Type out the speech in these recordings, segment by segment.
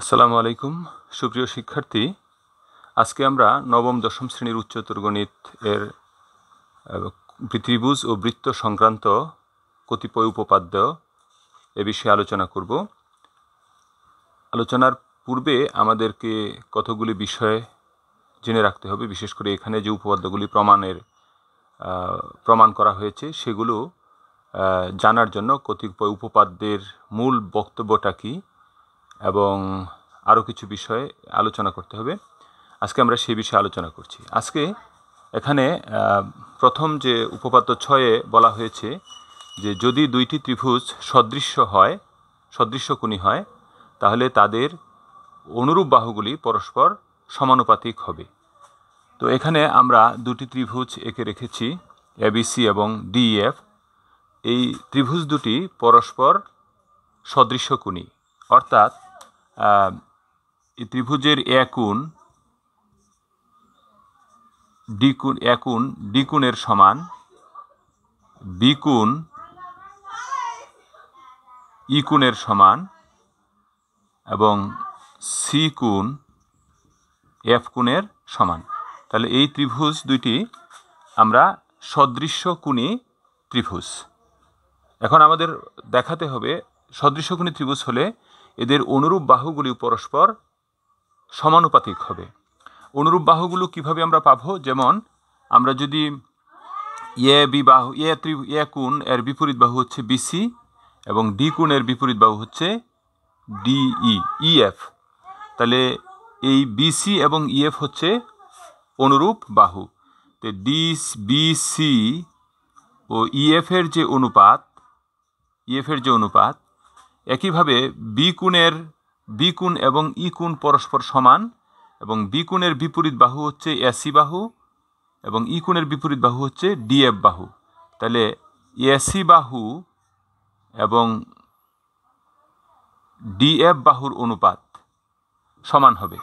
আসসালামু আলাইকুম সুপ্রিয় শিক্ষার্থী আজকে আমরা নবম দশম শ্রেণীর উচ্চতর গণিত এর ত্রিভুজ ও বৃত্ত সংক্রান্ত কতিপয় উপপাদ্য এ বিষয়ে আলোচনা করব আলোচনার পূর্বে আমাদেরকে কতগুলি বিষয় জেনে রাখতে হবে বিশেষ করে এখানে যে উপপাদ্যগুলি প্রমাণের প্রমাণ করা হয়েছে সেগুলো জানার জন্য কতিপয় উপপাদ্যের মূল বক্তব্যটা কী এবং আরও কিছু বিষয়ে আলোচনা করতে হবে আজকে আমরা সেই বিষয়ে আলোচনা করছি আজকে এখানে প্রথম যে উপপাদ্য ছয়ে বলা হয়েছে যে যদি দুইটি ত্রিভুজ সদৃশ্য হয় সদৃশ্য কোণী হয় তাহলে তাদের অনুরূপ বাহুগুলি পরস্পর সমানুপাতিক হবে তো এখানে আমরা দুটি ত্রিভুজ এঁকে রেখেছি এবিসি এবং ডিএফ এই ত্রিভুজ দুটি পরস্পর কুণি অর্থাৎ ত্রিভুজের একুণ ডিকুণ একুণ ডিকুণের সমান বিকুণ ইকুণের সমান এবং সি কুণ এফ কুণের সমান তাহলে এই ত্রিভুজ দুইটি আমরা সদৃশ্য কুণি ত্রিভুজ এখন আমাদের দেখাতে হবে সদৃশগুণী ত্রিভুজ হলে এদের অনুরূপ বাহুগুলি পরস্পর সমানুপাতিক হবে অনুরূপ বাহুগুলো কিভাবে আমরা পাবো যেমন আমরা যদি এ বি বাহু এ ত্রি এ কোণ এর বিপরীত বাহু হচ্ছে বিসি এবং ডি এর বিপরীত বাহু হচ্ছে ডিই ইএফ তাহলে এই বিসি এবং ইএফ হচ্ছে অনুরূপ বাহু তো ডি বিসি ও ইএফ এর যে অনুপাত ইএফের যে অনুপাত একইভাবে বি কুণের বি কুণ এবং ই কুণ পরস্পর সমান এবং বি কুণের বিপরীত বাহু হচ্ছে এসি বাহু এবং ই কুণের বিপরীত বাহু হচ্ছে ডিএফ বাহু তাহলে এসি বাহু এবং ডিএফ বাহুর অনুপাত সমান হবে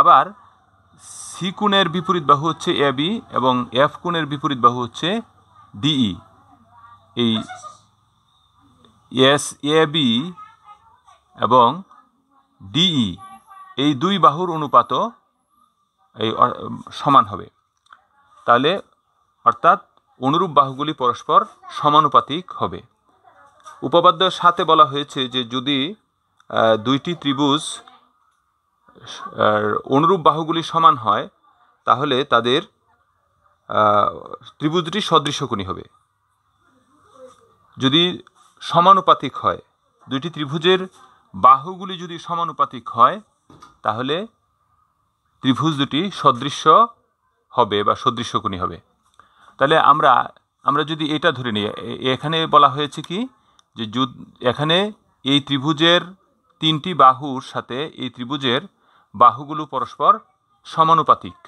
আবার সি কুণের বিপরীত বাহু হচ্ছে এবি এবং এফ কুণের বিপরীত বাহু হচ্ছে ডিই এই এস এ বি এবং ডিই এই দুই বাহুর অনুপাতও এই সমান হবে তাহলে অর্থাৎ অনুরূপ বাহুগুলি পরস্পর সমানুপাতিক হবে উপপাদ্য সাথে বলা হয়েছে যে যদি দুইটি ত্রিভুজ অনুরূপ বাহুগুলি সমান হয় তাহলে তাদের ত্রিভুজটি সদৃশকুনি হবে যদি সমানুপাতিক হয় দুইটি ত্রিভুজের বাহুগুলি যদি সমানুপাতিক হয় তাহলে ত্রিভুজ দুটি সদৃশ্য হবে বা সদৃশ্যগুণী হবে তাহলে আমরা আমরা যদি এটা ধরে নিই এখানে বলা হয়েছে কি যে এখানে এই ত্রিভুজের তিনটি বাহুর সাথে এই ত্রিভুজের বাহুগুলো পরস্পর সমানুপাতিক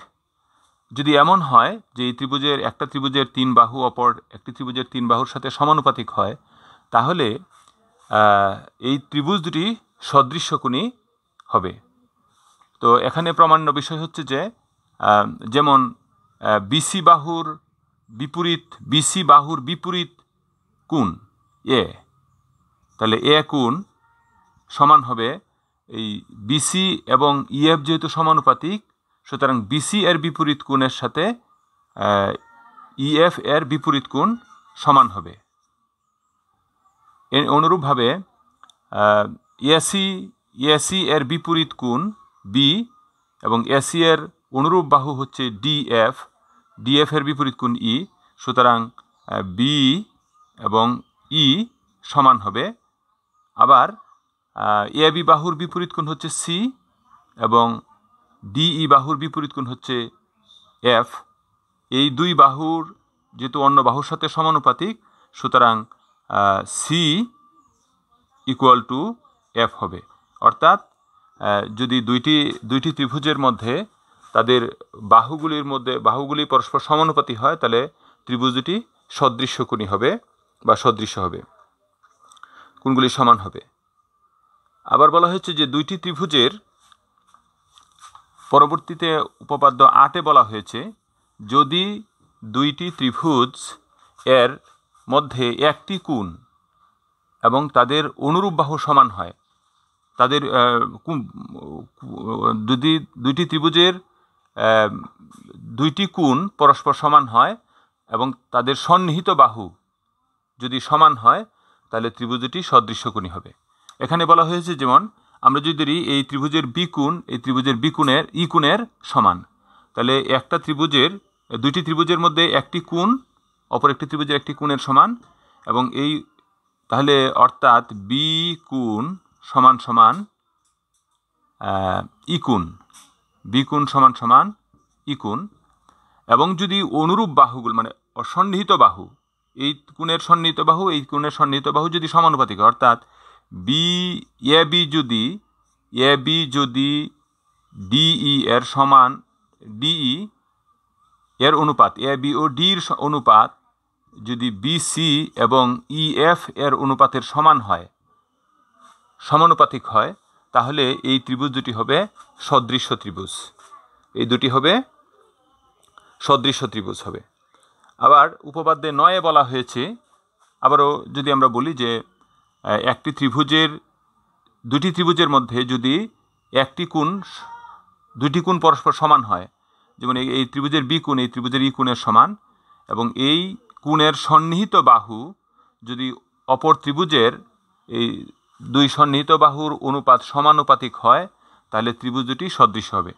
যদি এমন হয় যে এই ত্রিভুজের একটা ত্রিভুজের তিন বাহু অপর একটি ত্রিভুজের তিন বাহুর সাথে সমানুপাতিক হয় তাহলে এই ত্রিভুজ দুটি সদৃশ্য কোণই হবে তো এখানে প্রমাণ্য বিষয় হচ্ছে যে যেমন বিসি বাহুর বিপরীত বিসি বাহুর বিপরীত কোণ এ তাহলে এ কোণ সমান হবে এই বিসি এবং ইএফ e যেহেতু সমানুপাতিক সুতরাং বিসি এর বিপরীত কোণের সাথে ইএফ e এর বিপরীত কোণ সমান হবে অনুরূপভাবে এসি এসি এর বিপরীত কোণ বি এবং এসি এর অনুরূপ বাহু হচ্ছে ডিএফ ডিএফ এর বিপরীত কোণ ই e, সুতরাং বি এবং ই e সমান হবে আবার এ বি বাহুর বিপরীত কোণ হচ্ছে সি এবং ডিই e বাহুর বিপরীত কোণ হচ্ছে এফ এই দুই বাহুর যেহেতু অন্য বাহুর সাথে সমানুপাতিক সুতরাং সি ইকুয়াল টু এফ হবে অর্থাৎ যদি দুইটি দুইটি ত্রিভুজের মধ্যে তাদের বাহুগুলির মধ্যে বাহুগুলি পরস্পর সমানুপাতি হয় তাহলে ত্রিভুজ দুটি সদৃশ্যকুণী হবে বা সদৃশ্য হবে কোনগুলি সমান হবে আবার বলা হয়েছে যে দুইটি ত্রিভুজের পরবর্তীতে উপপাদ্য আটে বলা হয়েছে যদি দুইটি ত্রিভুজ এর মধ্যে একটি কুণ এবং তাদের অনুরূপ বাহু সমান হয় তাদের দুটি দুইটি ত্রিভুজের দুইটি কোণ পরস্পর সমান হয় এবং তাদের সন্নিহিত বাহু যদি সমান হয় তাহলে ত্রিভুজটি সদৃশ্যকুণী হবে এখানে বলা হয়েছে যেমন আমরা যদি ধরি এই ত্রিভুজের বিকুণ এই ত্রিভুজের বিকুণের ইকুণের সমান তাহলে একটা ত্রিভুজের দুইটি ত্রিভুজের মধ্যে একটি কোণ অপর একটি ত্রিভুজের একটি কোণের সমান এবং এই তাহলে অর্থাৎ বি কোণ সমান সমান ইকুণ e বিকুণ সমান সমান ইকুণ e এবং যদি অনুরূপ বাহুগুলো মানে অসন্নিহিত বাহু এই কোণের সন্নিহিত বাহু এই কোণের সন্নিহিত বাহু যদি সমানুপাতিক অর্থাৎ বি এ বি যদি এ বি যদি ডিই e এর সমান ডিই এর অনুপাত এ বি ও ডির অনুপাত যদি বিসি এবং ইএফ এর অনুপাতের সমান হয় সমানুপাতিক হয় তাহলে এই ত্রিভুজ দুটি হবে সদৃশ্য ত্রিভুজ এই দুটি হবে সদৃশ্য ত্রিভুজ হবে আবার উপপাদ্যে নয়ে বলা হয়েছে আবারও যদি আমরা বলি যে একটি ত্রিভুজের দুটি ত্রিভুজের মধ্যে যদি একটি কোণ দুটি কোণ পরস্পর সমান হয় যেমন এই ত্রিভুজের বি এই ত্রিভুজের ই কোণের সমান এবং এই কোণের সন্নিহিত বাহু যদি অপর ত্রিভুজের এই দুই সন্নিহিত বাহুর অনুপাত সমানুপাতিক হয় তাহলে ত্রিভুজটি সদৃশ হবে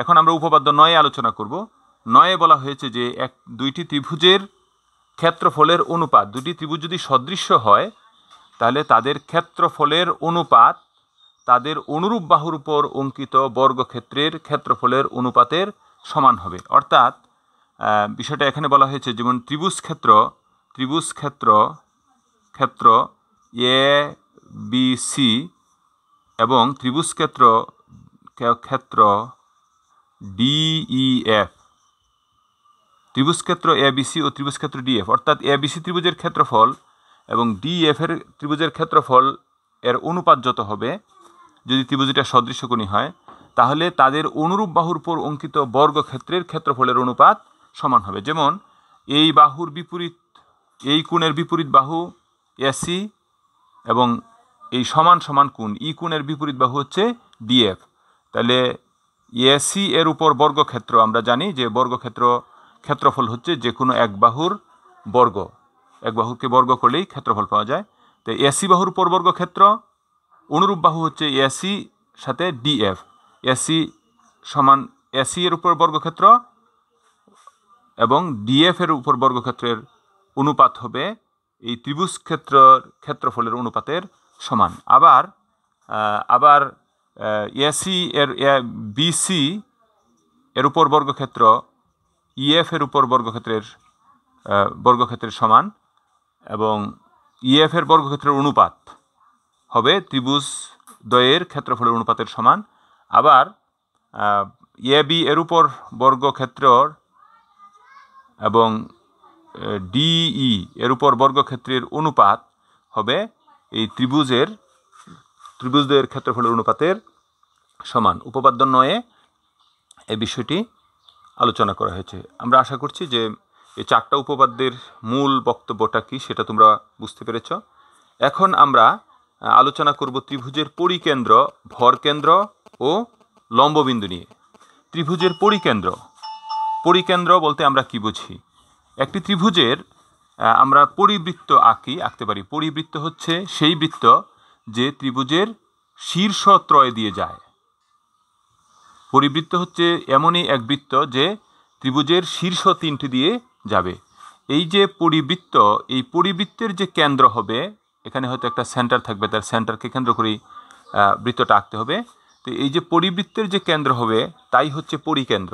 এখন আমরা উপপাদ্য নয়ে আলোচনা করব নয়ে বলা হয়েছে যে এক দুইটি ত্রিভুজের ক্ষেত্রফলের অনুপাত দুটি ত্রিভুজ যদি সদৃশ্য হয় তাহলে তাদের ক্ষেত্রফলের অনুপাত তাদের অনুরূপ বাহুর উপর অঙ্কিত বর্গক্ষেত্রের ক্ষেত্রফলের অনুপাতের সমান হবে অর্থাৎ বিষয়টা এখানে বলা হয়েছে যেমন ত্রিভুজ ক্ষেত্র ত্রিভুজ ক্ষেত্র ক্ষেত্র এ বি সি এবং ত্রিভুজ ক্ষেত্র ক্ষেত্র ডিই এফ e, ত্রিভুজ ক্ষেত্র এ বি সি ও ত্রিভুজ ক্ষেত্র ডিএফ অর্থাৎ এ বি সি ত্রিভুজের ক্ষেত্রফল এবং ডিএফ এর ত্রিভুজের ক্ষেত্রফল এর অনুপাত যত হবে যদি ত্রিভুজটা সদৃশ্যকোণী হয় তাহলে তাদের অনুরূপ বাহুর উপর অঙ্কিত বর্গক্ষেত্রের ক্ষেত্রফলের অনুপাত সমান হবে যেমন এই বাহুর বিপরীত এই কোণের বিপরীত বাহু এসি এবং এই সমান সমান কোণ ই কোণের বিপরীত বাহু হচ্ছে ডিএফ তাহলে এসি এর উপর বর্গক্ষেত্র আমরা জানি যে বর্গক্ষেত্র ক্ষেত্রফল হচ্ছে যে কোনো এক বাহুর বর্গ এক বাহুকে বর্গ করলেই ক্ষেত্রফল পাওয়া যায় তো এসি বাহুর উপর বর্গক্ষেত্র অনুরূপ বাহু হচ্ছে এসি সাথে ডিএফ এসি সমান এসি এর উপর বর্গক্ষেত্র এবং ডিএফ এর উপর বর্গক্ষেত্রের অনুপাত হবে এই ত্রিভুজ ক্ষেত্রর ক্ষেত্রফলের অনুপাতের সমান আবার আবার এসি এর বিসি এর উপর বর্গক্ষেত্র ইএফ এর উপর বর্গক্ষেত্রের বর্গক্ষেত্রের সমান এবং ইএফ এর বর্গক্ষেত্রের অনুপাত হবে ত্রিভুজ দ্বয়ের ক্ষেত্রফলের অনুপাতের সমান আবার এ বি এর উপর বর্গক্ষেত্রর এবং ডিই এর উপর বর্গক্ষেত্রের অনুপাত হবে এই ত্রিভুজের ত্রিভুজদের ক্ষেত্রফলের অনুপাতের সমান উপপাদ্য নয়ে এই বিষয়টি আলোচনা করা হয়েছে আমরা আশা করছি যে এই চারটা উপপাদ্যের মূল বক্তব্যটা কী সেটা তোমরা বুঝতে পেরেছ এখন আমরা আলোচনা করব ত্রিভুজের পরিকেন্দ্র ভরকেন্দ্র ও লম্ববিন্দু নিয়ে ত্রিভুজের পরিকেন্দ্র পরিকেন্দ্র বলতে আমরা কি বুঝি একটি ত্রিভুজের আমরা পরিবৃত্ত আঁকি আঁকতে পারি পরিবৃত্ত হচ্ছে সেই বৃত্ত যে ত্রিভুজের শীর্ষ ত্রয় দিয়ে যায় পরিবৃত্ত হচ্ছে এমনই এক বৃত্ত যে ত্রিভুজের শীর্ষ তিনটি দিয়ে যাবে এই যে পরিবৃত্ত এই পরিবৃত্তের যে কেন্দ্র হবে এখানে হয়তো একটা সেন্টার থাকবে তার সেন্টারকে কেন্দ্র করেই বৃত্তটা আঁকতে হবে তো এই যে পরিবৃত্তের যে কেন্দ্র হবে তাই হচ্ছে পরিকেন্দ্র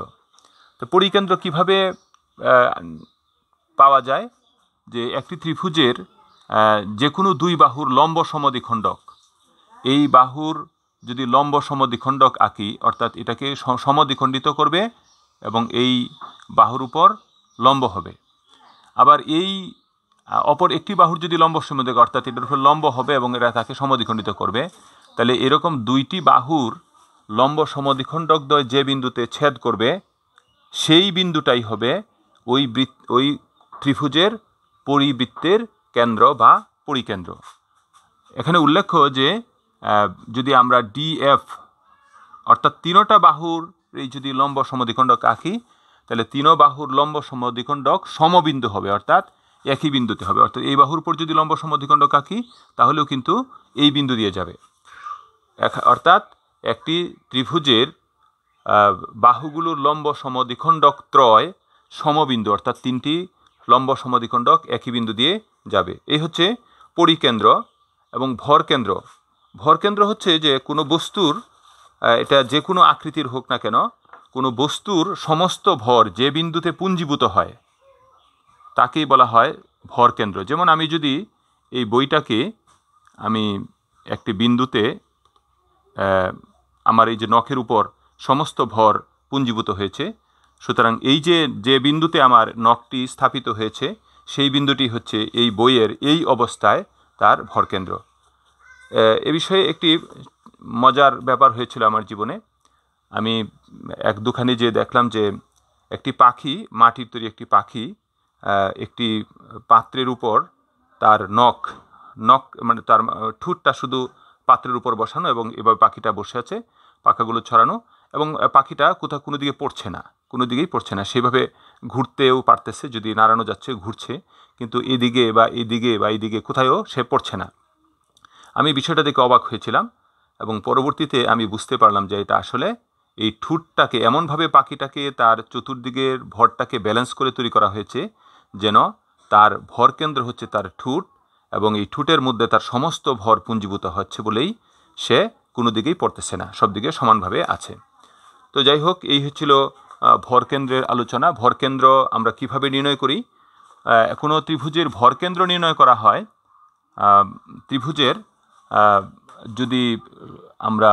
তো পরিকেন্দ্র কিভাবে পাওয়া যায় যে একটি ত্রিভুজের যে কোনো দুই বাহুর লম্ব সমদ্বিখণ্ডক এই বাহুর যদি লম্ব সমদ্বিখণ্ডক আঁকি অর্থাৎ এটাকে সমদ্বিখণ্ডিত করবে এবং এই বাহুর উপর লম্ব হবে আবার এই অপর একটি বাহুর যদি লম্ব সমুদ্র অর্থাৎ এটার উপর লম্ব হবে এবং এরা তাকে সমদ্বিখণ্ডিত করবে তাহলে এরকম দুইটি বাহুর লম্ব সমদ্বিখণ্ডকদ্বয় যে বিন্দুতে ছেদ করবে সেই বিন্দুটাই হবে ওই ওই ত্রিভুজের পরিবৃত্তের কেন্দ্র বা পরিকেন্দ্র এখানে উল্লেখ্য যে যদি আমরা ডিএফ অর্থাৎ তিনোটা বাহুর এই যদি লম্ব সমদ্বিখণ্ডক আঁকি তাহলে তিনো বাহুর লম্ব সমদ্বিখণ্ডক সমবিন্দু হবে অর্থাৎ একই বিন্দুতে হবে অর্থাৎ এই বাহুর উপর যদি লম্ব সমদ্বিখণ্ডক আঁকি তাহলেও কিন্তু এই বিন্দু দিয়ে যাবে অর্থাৎ একটি ত্রিভুজের বাহুগুলোর লম্ব সমদ্বিখণ্ডক ত্রয় সমবিন্দু অর্থাৎ তিনটি লম্ব সমদ্বিখণ্ডক একই বিন্দু দিয়ে যাবে এই হচ্ছে পরিকেন্দ্র এবং ভরকেন্দ্র ভরকেন্দ্র হচ্ছে যে কোনো বস্তুর এটা যে কোনো আকৃতির হোক না কেন কোনো বস্তুর সমস্ত ভর যে বিন্দুতে পুঞ্জীভূত হয় তাকেই বলা হয় ভরকেন্দ্র যেমন আমি যদি এই বইটাকে আমি একটি বিন্দুতে আমার এই যে নখের উপর সমস্ত ভর পুঞ্জীভূত হয়েছে সুতরাং এই যে যে বিন্দুতে আমার নখটি স্থাপিত হয়েছে সেই বিন্দুটি হচ্ছে এই বইয়ের এই অবস্থায় তার ভরকেন্দ্র এ বিষয়ে একটি মজার ব্যাপার হয়েছিল আমার জীবনে আমি এক দুখানি যে দেখলাম যে একটি পাখি মাটির তৈরি একটি পাখি একটি পাত্রের উপর তার নখ নখ মানে তার ঠুটটা শুধু পাত্রের উপর বসানো এবং এভাবে পাখিটা বসে আছে পাখাগুলো ছড়ানো এবং পাখিটা কোথাও কোনো দিকে পড়ছে না কোনো দিকেই পড়ছে না সেভাবে ঘুরতেও পারতেছে যদি নাড়ানো যাচ্ছে ঘুরছে কিন্তু এদিকে বা এদিকে বা এদিকে কোথায়ও সে পড়ছে না আমি বিষয়টা দেখে অবাক হয়েছিলাম এবং পরবর্তীতে আমি বুঝতে পারলাম যে এটা আসলে এই ঠুটটাকে এমনভাবে পাখিটাকে তার চতুর্দিকের ভরটাকে ব্যালেন্স করে তৈরি করা হয়েছে যেন তার ভরকেন্দ্র হচ্ছে তার ঠুট এবং এই ঠুটের মধ্যে তার সমস্ত ভর পুঞ্জীভূত হচ্ছে বলেই সে কোনো দিকেই পড়তেছে না সব দিকে সমানভাবে আছে তো যাই হোক এই হচ্ছিল ভরকেন্দ্রের আলোচনা ভরকেন্দ্র আমরা কিভাবে নির্ণয় করি কোনো ত্রিভুজের ভরকেন্দ্র নির্ণয় করা হয় ত্রিভুজের যদি আমরা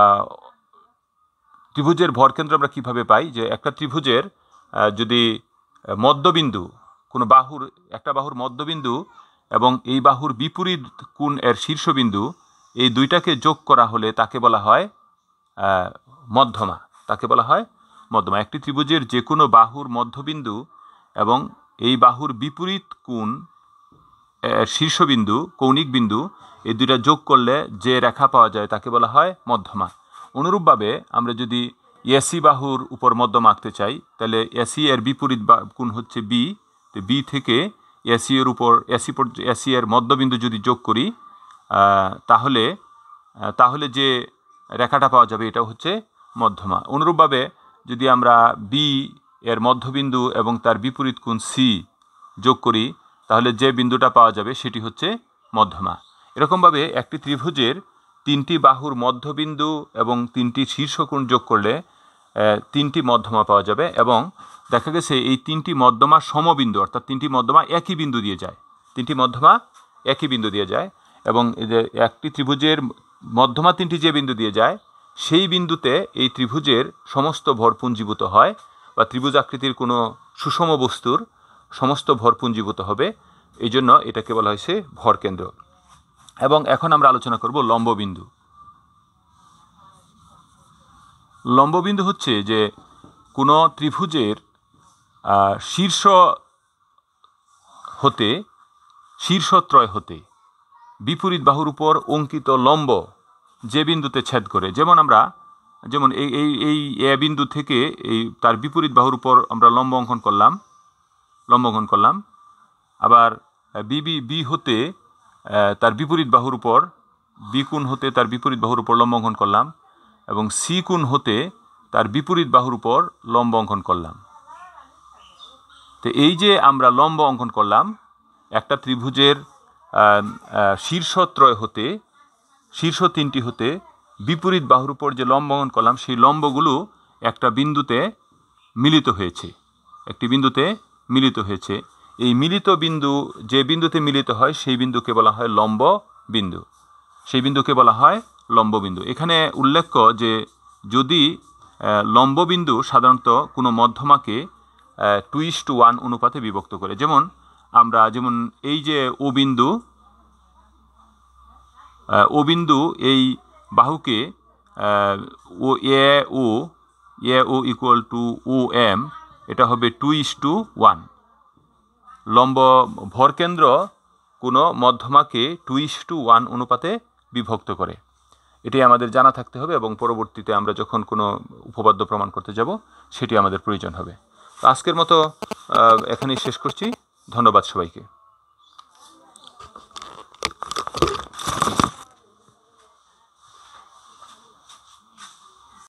ত্রিভুজের ভরকেন্দ্র আমরা কিভাবে পাই যে একটা ত্রিভুজের যদি মধ্যবিন্দু কোনো বাহুর একটা বাহুর মধ্যবিন্দু এবং এই বাহুর বিপরীত কোণ এর শীর্ষবিন্দু এই দুইটাকে যোগ করা হলে তাকে বলা হয় মধ্যমা তাকে বলা হয় মধ্যমা একটি ত্রিভুজের যে কোনো বাহুর মধ্যবিন্দু এবং এই বাহুর বিপরীত কোণ শীর্ষবিন্দু কৌণিক বিন্দু এই দুইটা যোগ করলে যে রেখা পাওয়া যায় তাকে বলা হয় মধ্যমা অনুরূপভাবে আমরা যদি এসি বাহুর উপর মধ্যমা আঁকতে চাই তাহলে এসি এর বিপরীত কোণ হচ্ছে বি বি থেকে এসি এর উপর এসি এসি এর মধ্যবিন্দু যদি যোগ করি তাহলে তাহলে যে রেখাটা পাওয়া যাবে এটা হচ্ছে মধ্যমা অনুরূপভাবে যদি আমরা বি এর মধ্যবিন্দু এবং তার বিপরীত কোণ সি যোগ করি তাহলে যে বিন্দুটা পাওয়া যাবে সেটি হচ্ছে মধ্যমা এরকমভাবে একটি ত্রিভুজের তিনটি বাহুর মধ্যবিন্দু এবং তিনটি শীর্ষকোণ যোগ করলে তিনটি মধ্যমা পাওয়া যাবে এবং দেখা গেছে এই তিনটি মধ্যমা সমবিন্দু অর্থাৎ তিনটি মধ্যমা একই বিন্দু দিয়ে যায় তিনটি মধ্যমা একই বিন্দু দিয়ে যায় এবং একটি ত্রিভুজের মধ্যমা তিনটি যে বিন্দু দিয়ে যায় সেই বিন্দুতে এই ত্রিভুজের সমস্ত ভর পুঞ্জীভূত হয় বা ত্রিভুজ আকৃতির কোনো সুষম বস্তুর সমস্ত ভর পুঞ্জীভূত হবে এই জন্য এটাকে বলা হয়েছে ভরকেন্দ্র এবং এখন আমরা আলোচনা করব লম্ববিন্দু লম্ববিন্দু হচ্ছে যে কোনো ত্রিভুজের শীর্ষ হতে শীর্ষত্রয় হতে বিপরীত বাহুর উপর অঙ্কিত লম্ব যে বিন্দুতে ছেদ করে যেমন আমরা যেমন এই এই এই এ বিন্দু থেকে এই তার বিপরীত বাহুর উপর আমরা লম্ব অঙ্কন করলাম লম্ব অঙ্কন করলাম আবার বিবি বি হতে তার বিপরীত বাহুর উপর বিকুণ হতে তার বিপরীত বাহুর উপর লম্ব অঙ্কন করলাম এবং সি হতে তার বিপরীত বাহুর উপর লম্ব অঙ্কন করলাম তো এই যে আমরা লম্ব অঙ্কন করলাম একটা ত্রিভুজের শীর্ষত্রয় হতে শীর্ষ তিনটি হতে বিপরীত বাহুর উপর যে লম্ব অঙ্কন করলাম সেই লম্বগুলো একটা বিন্দুতে মিলিত হয়েছে একটি বিন্দুতে মিলিত হয়েছে এই মিলিত বিন্দু যে বিন্দুতে মিলিত হয় সেই বিন্দুকে বলা হয় লম্ব বিন্দু সেই বিন্দুকে বলা হয় লম্ববিন্দু এখানে উল্লেখ্য যে যদি লম্ববিন্দু সাধারণত কোনো মধ্যমাকে টু ইস টু ওয়ান অনুপাতে বিভক্ত করে যেমন আমরা যেমন এই যে ও বিন্দু ও বিন্দু এই বাহুকে O A O A O equal to O M এটা হবে টু ইস টু ওয়ান লম্ব ভরকেন্দ্র কোনো মধ্যমাকে টু ইস টু ওয়ান অনুপাতে বিভক্ত করে এটি আমাদের জানা থাকতে হবে এবং পরবর্তীতে আমরা যখন কোনো উপপাদ্য প্রমাণ করতে যাব সেটি আমাদের প্রয়োজন হবে আজকের মতো এখানেই শেষ করছি ধন্যবাদ সবাইকে